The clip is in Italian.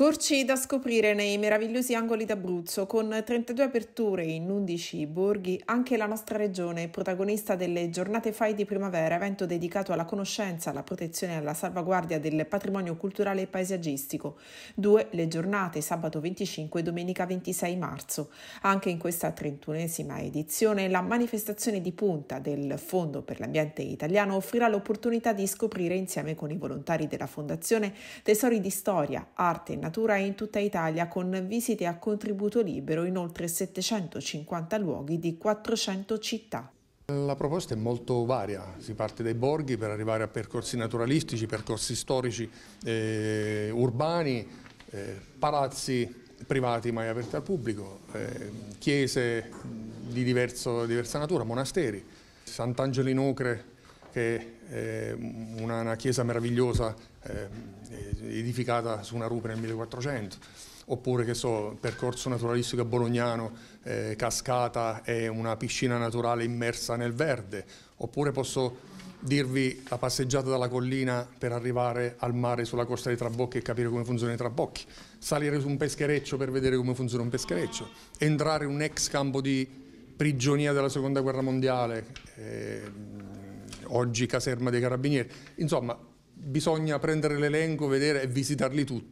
Scorci da scoprire nei meravigliosi angoli d'Abruzzo, con 32 aperture in 11 borghi, anche la nostra regione è protagonista delle giornate FAI di primavera, evento dedicato alla conoscenza, alla protezione e alla salvaguardia del patrimonio culturale e paesaggistico. Due le giornate, sabato 25 e domenica 26 marzo. Anche in questa trentunesima edizione la manifestazione di punta del Fondo per l'Ambiente Italiano offrirà l'opportunità di scoprire insieme con i volontari della Fondazione tesori di storia, arte e natura natura in tutta Italia con visite a contributo libero in oltre 750 luoghi di 400 città. La proposta è molto varia, si parte dai borghi per arrivare a percorsi naturalistici, percorsi storici eh, urbani, eh, palazzi privati mai aperti al pubblico, eh, chiese di diverso, diversa natura, monasteri, Sant'Angelo in Ocre che è eh, una, una chiesa meravigliosa eh, edificata su una rupe nel 1400, oppure che so, percorso naturalistico bolognano, eh, cascata e una piscina naturale immersa nel verde, oppure posso dirvi la passeggiata dalla collina per arrivare al mare sulla costa dei Trabocchi e capire come funzionano i Trabocchi, salire su un peschereccio per vedere come funziona un peschereccio, entrare in un ex campo di prigionia della seconda guerra mondiale, eh, oggi caserma dei carabinieri. Insomma, bisogna prendere l'elenco, vedere e visitarli tutti.